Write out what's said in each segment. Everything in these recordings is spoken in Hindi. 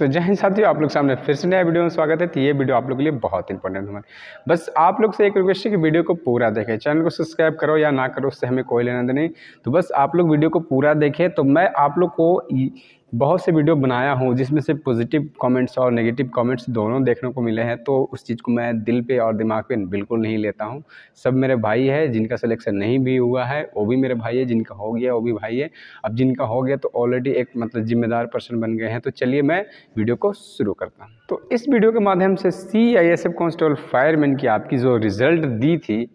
तो जय हिंद साथियों आप लोग सामने फिर से नया वीडियो में स्वागत है तो ये वीडियो आप लोग के लिए बहुत इंपॉर्टेंट है बस आप लोग से एक रिक्वेस्ट है कि वीडियो को पूरा देखें चैनल को सब्सक्राइब करो या ना करो उससे हमें कोई लेना देना नहीं तो बस आप लोग वीडियो को पूरा देखें तो मैं आप लोग को बहुत से वीडियो बनाया हूँ जिसमें से पॉजिटिव कमेंट्स और नेगेटिव कमेंट्स दोनों देखने को मिले हैं तो उस चीज़ को मैं दिल पे और दिमाग पे बिल्कुल नहीं लेता हूँ सब मेरे भाई है जिनका सिलेक्शन नहीं भी हुआ है वो भी मेरे भाई है जिनका हो गया वो भी भाई है अब जिनका हो गया तो ऑलरेडी एक मतलब जिम्मेदार पर्सन बन गए हैं तो चलिए मैं वीडियो को शुरू करता हूँ तो इस वीडियो के माध्यम से C I S F constable fireman की आपकी जो रिज़ल्ट दी थी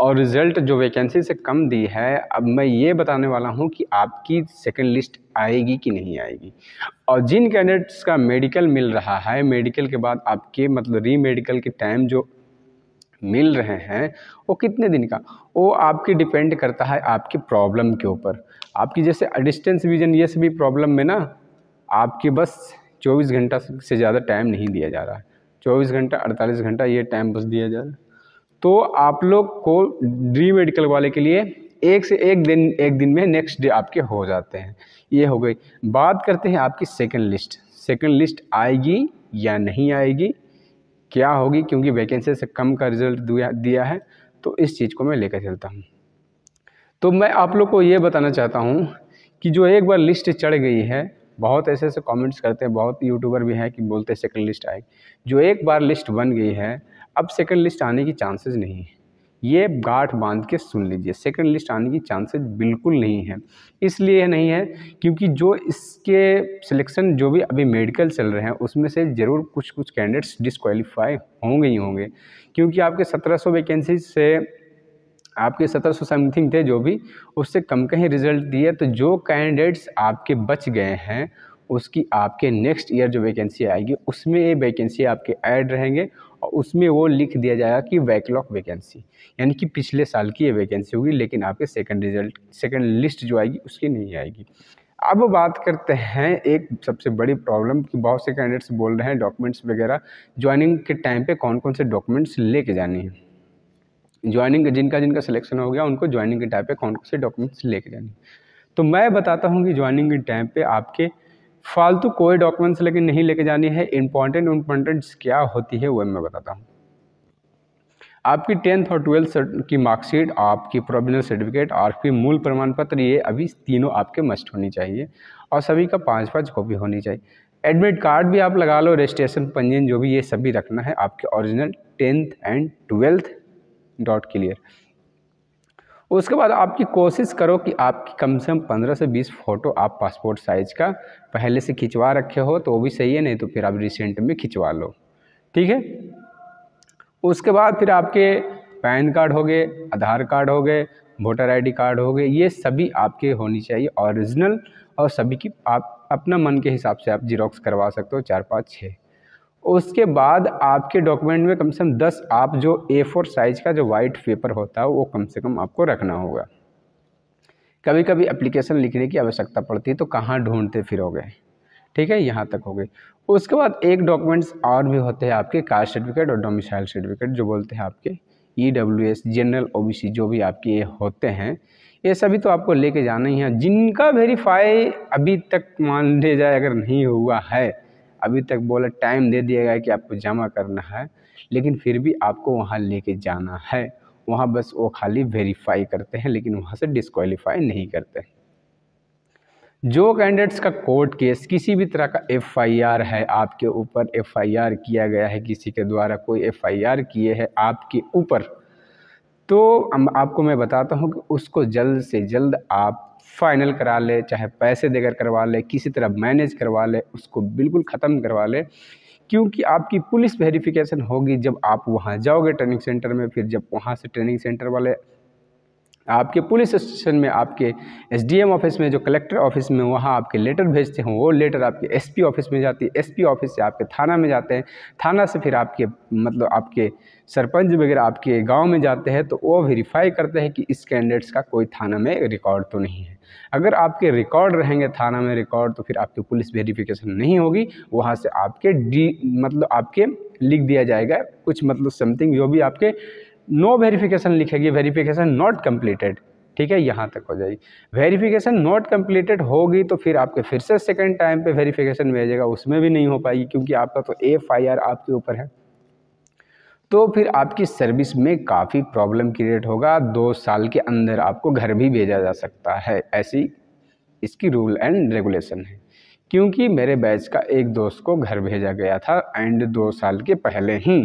और रिज़ल्ट जो वैकेंसी से कम दी है अब मैं ये बताने वाला हूँ कि आपकी सेकेंड लिस्ट आएगी कि नहीं आएगी और जिन कैंडिडेट्स का मेडिकल मिल रहा है मेडिकल के बाद आपके मतलब री मेडिकल के टाइम जो मिल रहे हैं वो कितने दिन का वो आपकी डिपेंड करता है आपकी प्रॉब्लम के ऊपर आपकी जैसे डिस्टेंस विजन ये सभी प्रॉब्लम में ना आपके बस चौबीस घंटा से ज़्यादा टाइम नहीं दिया जा रहा है चौबीस घंटा अड़तालीस घंटा ये टाइम बस दिया जा रहा है तो आप लोग को ड्री मेडिकल वाले के लिए एक से एक दिन एक दिन में नेक्स्ट डे आपके हो जाते हैं ये हो गई बात करते हैं आपकी सेकंड लिस्ट सेकंड लिस्ट आएगी या नहीं आएगी क्या होगी क्योंकि वैकेंसी से कम का रिजल्ट दिया है तो इस चीज़ को मैं लेकर चलता हूँ तो मैं आप लोग को ये बताना चाहता हूँ कि जो एक बार लिस्ट चढ़ गई है बहुत ऐसे ऐसे कमेंट्स करते हैं बहुत यूट्यूबर भी हैं कि बोलते हैं सेकंड लिस्ट आएगी जो एक बार लिस्ट बन गई है अब सेकंड लिस्ट आने की चांसेस नहीं है ये गाठ बांध के सुन लीजिए सेकंड लिस्ट आने की चांसेस बिल्कुल नहीं है इसलिए नहीं है क्योंकि जो इसके सिलेक्शन जो भी अभी मेडिकल चल रहे हैं उसमें से ज़रूर कुछ कुछ कैंडिडेट्स डिसक्वालीफाई होंगे ही होंगे क्योंकि आपके सत्रह सौ वैकेंसी से आपके सत्रह सौ समथिंग थे जो भी उससे कम कहीं रिजल्ट दिए तो जो कैंडिडेट्स आपके बच गए हैं उसकी आपके नेक्स्ट ईयर जो वैकेंसी आएगी उसमें ये वैकेंसी आपके ऐड रहेंगे उसमें वो लिख दिया जाएगा कि बैकलॉग वैकेंसी यानी कि पिछले साल की ये वैकेंसी होगी लेकिन आपके सेकंड रिजल्ट सेकंड लिस्ट जो आएगी उसकी नहीं आएगी अब बात करते हैं एक सबसे बड़ी प्रॉब्लम कि बहुत से कैंडिडेट्स बोल रहे हैं डॉक्यूमेंट्स वगैरह ज्वाइनिंग के टाइम पर कौन कौन से डॉक्यूमेंट्स लेके जाने हैं ज्वाइनिंग जिनका जिनका सिलेक्शन हो गया उनको ज्वाइनिंग के टाइम पर कौन कौन से डॉक्यूमेंट्स लेके जाने तो मैं बताता हूँ कि ज्वाइनिंग के टाइम पर आपके फालतू कोई डॉक्यूमेंट्स लेकिन नहीं लेके जानी है इम्पॉर्टेंट क्या होती है वह मैं बताता हूँ आपकी टेंथ और ट्वेल्थ की मार्कशीट आपकी प्रोविजनल सर्टिफिकेट आपकी मूल प्रमाण पत्र ये अभी तीनों आपके मस्ट होनी चाहिए और सभी का पाँच पाँच कॉपी होनी चाहिए एडमिट कार्ड भी आप लगा लो रजिस्ट्रेशन पंजीयन जो भी ये सभी रखना है आपके original tenth and twelfth dot clear उसके बाद आपकी कोशिश करो कि आपकी कम से कम पंद्रह से बीस फ़ोटो आप पासपोर्ट साइज़ का पहले से खिंचवा रखे हो तो वो भी सही है नहीं तो फिर आप रिसेंट में खिंचवा लो ठीक है उसके बाद फिर आपके पैन कार्ड हो गए आधार कार्ड हो गए वोटर आईडी कार्ड हो गए ये सभी आपके होनी चाहिए ओरिजिनल और सभी की आप अपना मन के हिसाब से आप जीरोक्स करवा सकते हो चार पाँच छः उसके बाद आपके डॉक्यूमेंट में कम से कम दस आप जो ए फोर साइज़ का जो वाइट पेपर होता है वो कम से कम आपको रखना होगा कभी कभी एप्लीकेशन लिखने की आवश्यकता पड़ती है तो कहाँ ढूंढते फिरोगे ठीक है यहाँ तक हो गए उसके बाद एक डॉक्यूमेंट्स और भी होते हैं आपके कास्ट सर्टिफिकेट और डोमिसाइल सर्टिफिकेट जो बोलते हैं आपके E W S general O B C जो भी आपके ये होते हैं ये सभी तो आपको लेके जाना ही है जिनका वेरीफाई अभी तक मान लिया जाए अगर नहीं हुआ है अभी तक बोला टाइम दे दिया गया कि आपको जमा करना है लेकिन फिर भी आपको वहाँ लेके जाना है वहाँ बस वो खाली वेरीफाई करते हैं लेकिन वहाँ से डिसक्वालीफाई नहीं करते जो कैंडिडेट्स का कोर्ट केस किसी भी तरह का एफआईआर है आपके ऊपर एफआईआर किया गया है किसी के द्वारा कोई एफआईआर किए है आपके ऊपर तो आपको मैं बताता हूँ कि उसको जल्द से जल्द आप फ़ाइनल करा ले चाहे पैसे देकर करवा ले किसी तरह मैनेज करवा ले उसको बिल्कुल ख़त्म करवा ले क्योंकि आपकी पुलिस वेरिफिकेशन होगी जब आप वहाँ जाओगे ट्रेनिंग सेंटर में फिर जब वहाँ से ट्रेनिंग सेंटर वाले आपके पुलिस स्टेशन में आपके एसडीएम ऑफिस में जो कलेक्टर ऑफिस में वहाँ आपके लेटर भेजते हैं वो लेटर आपके एसपी ऑफिस में जाती है एसपी ऑफिस से आपके थाना में जाते हैं थाना से फिर आपके मतलब आपके सरपंच वगैरह आपके गांव में जाते हैं तो वो वेरीफाई करते हैं कि इस कैंडिडेट्स का कोई थाना में रिकॉर्ड तो नहीं है अगर आपके रिकॉर्ड रहेंगे थाना में रिकॉर्ड तो फिर आपकी पुलिस वेरीफिकेशन नहीं होगी वहाँ से आपके डी मतलब आपके लिख दिया जाएगा कुछ मतलब समथिंग जो भी आपके नो वेरिफिकेशन लिखेगी वेरिफिकेशन नॉट कम्प्लीटेड ठीक है यहाँ तक हो जाएगी वेरिफिकेशन नॉट कम्प्लीटेड होगी तो फिर आपके फिर से सेकेंड टाइम पे वेरिफिकेशन भेजेगा उसमें भी नहीं हो पाएगी क्योंकि आपका तो एफ आई आर आपके ऊपर है तो फिर आपकी सर्विस में काफ़ी प्रॉब्लम क्रिएट होगा दो साल के अंदर आपको घर भी भेजा जा सकता है ऐसी इसकी रूल एंड रेगुलेशन है क्योंकि मेरे बैच का एक दोस्त को घर भेजा गया था एंड दो साल के पहले ही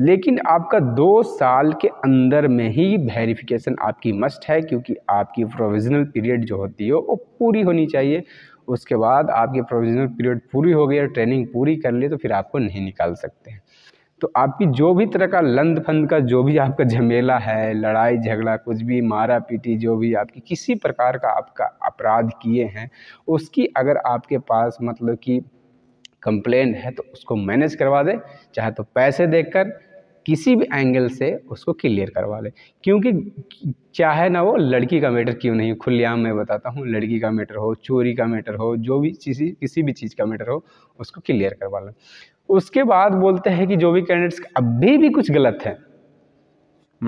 लेकिन आपका दो साल के अंदर में ही वेरिफिकेशन आपकी मस्ट है क्योंकि आपकी प्रोविज़नल पीरियड जो होती है हो, वो पूरी होनी चाहिए उसके बाद आपकी प्रोविज़नल पीरियड पूरी हो गई और ट्रेनिंग पूरी कर ली तो फिर आपको नहीं निकाल सकते हैं तो आपकी जो भी तरह का लंद फंद का जो भी आपका झमेला है लड़ाई झगड़ा कुछ भी मारा पीटी जो भी आपकी किसी प्रकार का आपका अपराध किए हैं उसकी अगर आपके पास मतलब कि कंप्लेन है तो उसको मैनेज करवा दे चाहे तो पैसे देकर किसी भी एंगल से उसको क्लियर करवा ले क्योंकि चाहे ना वो लड़की का मैटर क्यों नहीं खुलेआम मैं बताता हूँ लड़की का मैटर हो चोरी का मैटर हो जो भी किसी किसी भी चीज़ का मैटर हो उसको क्लियर करवा लें उसके बाद बोलते हैं कि जो भी कैंडिडेट्स अभी भी कुछ गलत है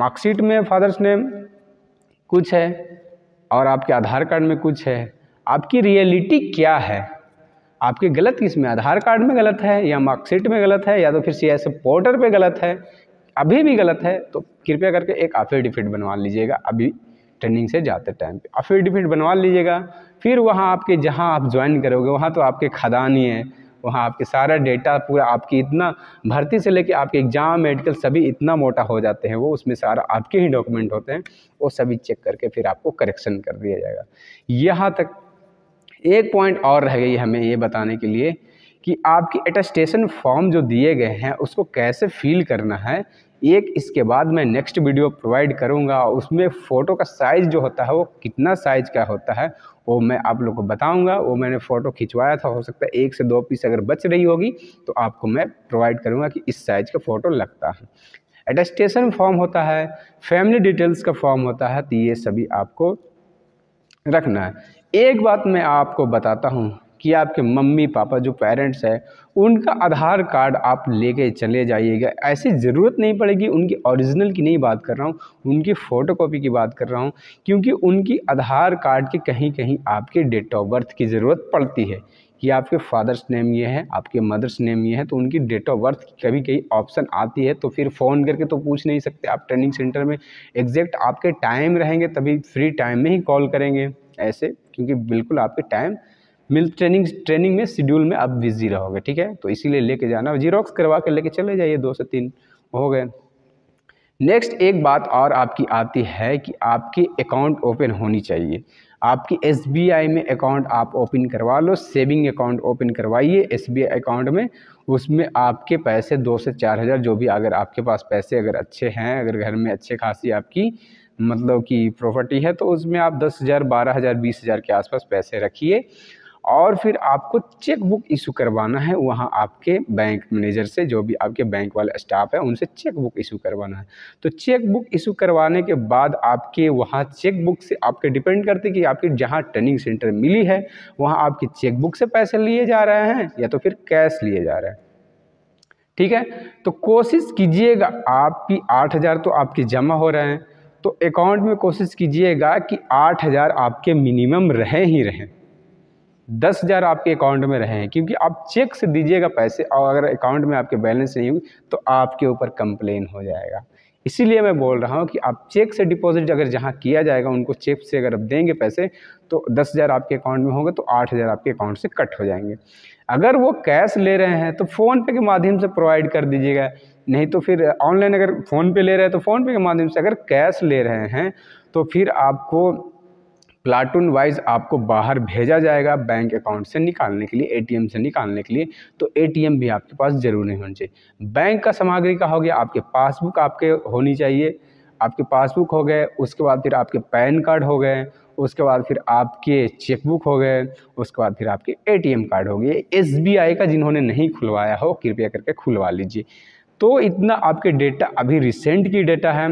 मार्कशीट में फादर्स नेम कुछ है और आपके आधार कार्ड में कुछ है आपकी रियलिटी क्या है आपके गलत किस में आधार कार्ड में गलत है या मार्कशीट में गलत है या तो फिर सी एस पोर्टल पर गलत है अभी भी गलत है तो कृपया करके एक अफिडेविट बनवा लीजिएगा अभी ट्रेनिंग से जाते टाइम पे अफिडेविट बनवा लीजिएगा फिर वहाँ आपके जहाँ आप ज्वाइन करोगे वहाँ तो आपके खदान ही है वहाँ आपके सारा डेटा पूरा आपकी इतना भर्ती से लेके आपके एग्ज़ाम मेडिकल सभी इतना मोटा हो जाते हैं वो उसमें सारा आपके ही डॉक्यूमेंट होते हैं वो सभी चेक करके फिर आपको करेक्शन कर दिया जाएगा यहाँ तक एक पॉइंट और रह गई हमें ये बताने के लिए कि आपकी अटेस्टेशन फॉर्म जो दिए गए हैं उसको कैसे फिल करना है एक इसके बाद मैं नेक्स्ट वीडियो प्रोवाइड करूंगा उसमें फ़ोटो का साइज़ जो होता है वो कितना साइज़ का होता है वो मैं आप लोग को बताऊंगा वो मैंने फ़ोटो खिंचवाया था हो सकता है एक से दो पीस अगर बच रही होगी तो आपको मैं प्रोवाइड करूंगा कि इस साइज़ का फ़ोटो लगता है एटेस्टेशन फॉर्म होता है फैमिली डिटेल्स का फॉर्म होता है तो ये सभी आपको रखना है एक बात मैं आपको बताता हूँ कि आपके मम्मी पापा जो पेरेंट्स हैं उनका आधार कार्ड आप लेके चले जाइएगा ऐसी ज़रूरत नहीं पड़ेगी उनकी ओरिजिनल की नहीं बात कर रहा हूँ उनकी फ़ोटोकॉपी की बात कर रहा हूँ क्योंकि उनकी आधार कार्ड के कहीं कहीं आपके डेट ऑफ बर्थ की ज़रूरत पड़ती है कि आपके फादर्स नेम ये है आपके मदर्स नेम ये है तो उनकी डेट ऑफ बर्थ की कभी कहीं ऑप्शन आती है तो फिर फ़ोन करके तो पूछ नहीं सकते आप ट्रेनिंग सेंटर में एग्जैक्ट आपके टाइम रहेंगे तभी फ्री टाइम में ही कॉल करेंगे ऐसे क्योंकि बिल्कुल आपके टाइम मिल ट्रेनिंग ट्रेनिंग में शेड्यूल में आप बिजी रहोगे ठीक है तो इसीलिए लेके जाना जीरोक्स करवा कर लेके चले जाइए दो से तीन हो गए नेक्स्ट एक बात और आपकी आती है कि आपकी अकाउंट ओपन होनी चाहिए आपकी एस में अकाउंट आप ओपन करवा लो सेविंग अकाउंट ओपन करवाइए एस अकाउंट में उसमें आपके पैसे दो से चार हज़ार जो भी अगर आपके पास पैसे अगर अच्छे हैं अगर घर में अच्छे खासी आपकी मतलब कि प्रॉपर्टी है तो उसमें आप दस हज़ार बारह हज़ार बीस हज़ार के आसपास पैसे रखिए और फिर आपको चेक बुक इशू करवाना है वहाँ आपके बैंक मैनेजर से जो भी आपके बैंक वाले स्टाफ है उनसे चेक बुक इशू करवाना है तो चेक बुक इशू करवाने के बाद आपके वहाँ चेक बुक से आपके डिपेंड करते कि आपकी जहाँ टर्निंग सेंटर मिली है वहाँ आपकी चेक बुक से पैसे लिए जा रहे हैं या तो फिर कैश लिए जा रहे हैं ठीक है तो कोशिश कीजिएगा आपकी आठ हज़ार तो आपके जमा हो रहे हैं तो अकाउंट में कोशिश कीजिएगा कि आठ हज़ार आपके मिनिमम रहे ही रहें दस हज़ार आपके अकाउंट में रहें क्योंकि आप चेक से दीजिएगा पैसे और अगर अकाउंट में आपके बैलेंस नहीं हुई तो आपके ऊपर कंप्लेन हो जाएगा इसीलिए मैं बोल रहा हूँ कि आप चेक से डिपॉजिट अगर जहाँ किया जाएगा उनको चेक से अगर आप देंगे पैसे तो दस हज़ार आपके अकाउंट में होंगे तो आठ हज़ार आपके अकाउंट से कट हो जाएंगे अगर वो कैश ले रहे हैं तो फ़ोनपे के माध्यम से प्रोवाइड कर दीजिएगा नहीं तो फिर ऑनलाइन अगर फ़ोनपे ले रहे हैं तो फ़ोनपे के माध्यम से अगर कैश ले रहे हैं तो फिर आपको प्लाटून वाइज आपको बाहर भेजा जाएगा बैंक अकाउंट से निकालने के लिए एटीएम से निकालने के लिए तो एटीएम भी आपके पास जरूर नहीं होना चाहिए बैंक का सामग्री का हो गया आपके पासबुक आपके होनी चाहिए आपके पासबुक हो गए उसके बाद फिर आपके पैन कार्ड हो गए उसके बाद फिर आपके चेकबुक हो गए उसके बाद फिर आपके एटीएम कार्ड हो गए एसबीआई का जिन्होंने नहीं खुलवाया हो कृपया करके खुलवा लीजिए तो इतना आपके डेटा अभी रिसेंट की डेटा है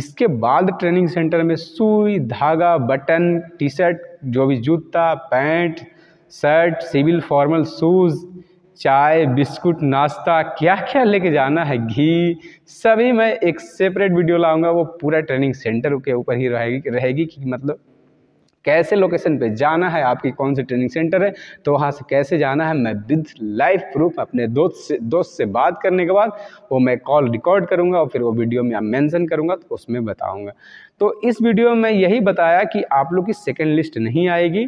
इसके बाद ट्रेनिंग सेंटर में सुई धागा बटन टी शर्ट जो भी जूता pant shirt civil formal shoes चाय बिस्कुट नाश्ता क्या क्या लेके जाना है घी सभी मैं एक सेपरेट वीडियो लाऊंगा वो पूरा ट्रेनिंग सेंटर के ऊपर ही रहेगी रहेगी कि मतलब कैसे लोकेशन पे जाना है आपकी कौन सी ट्रेनिंग सेंटर है तो वहाँ से कैसे जाना है मैं विद लाइव प्रूफ अपने दोस्त से दोस्त से बात करने के बाद वो मैं कॉल रिकॉर्ड करूँगा और फिर वो वीडियो में मेंशन करूँगा तो उसमें बताऊँगा तो इस वीडियो में यही बताया कि आप लोग की सेकेंड लिस्ट नहीं आएगी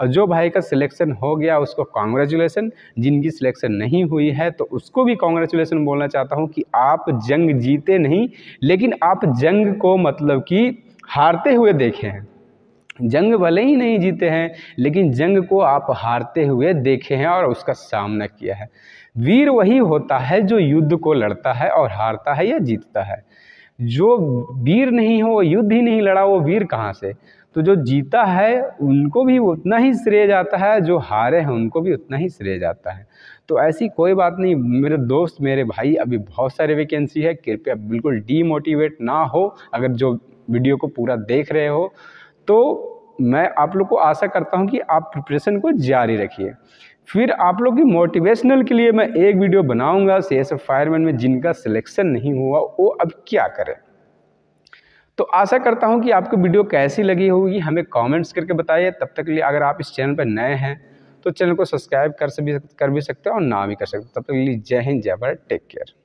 और जो भाई का सिलेक्शन हो गया उसको कॉन्ग्रेचुलेसन जिनकी सिलेक्शन नहीं हुई है तो उसको भी कॉन्ग्रेचुलेसन बोलना चाहता हूँ कि आप जंग जीते नहीं लेकिन आप जंग को मतलब कि हारते हुए देखे हैं जंग भले ही नहीं जीते हैं लेकिन जंग को आप हारते हुए देखे हैं और उसका सामना किया है वीर वही होता है जो युद्ध को लड़ता है और हारता है या जीतता है जो वीर नहीं हो युद्ध ही नहीं लड़ा वो वीर कहाँ से तो जो जीता है उनको भी उतना ही श्रेय जाता है जो हारे हैं उनको भी उतना ही श्रेय जाता है तो ऐसी कोई बात नहीं मेरे दोस्त मेरे भाई अभी बहुत सारे वैकेंसी है कृपया बिल्कुल डीमोटिवेट ना हो अगर जो वीडियो को पूरा देख रहे हो तो मैं आप लोग को आशा करता हूँ कि आप प्रिपरेशन को जारी रखिए फिर आप लोग की मोटिवेशनल के लिए मैं एक वीडियो बनाऊंगा सी एस फायरमैन में जिनका सिलेक्शन नहीं हुआ वो अब क्या करें तो आशा करता हूँ कि आपको वीडियो कैसी लगी होगी हमें कमेंट्स करके बताइए तब तक के लिए अगर आप इस चैनल पर नए हैं तो चैनल को सब्सक्राइब कर भी कर भी सकते हो और ना भी कर सकते तब तक के लिए जय हिंद जय भारत टेक केयर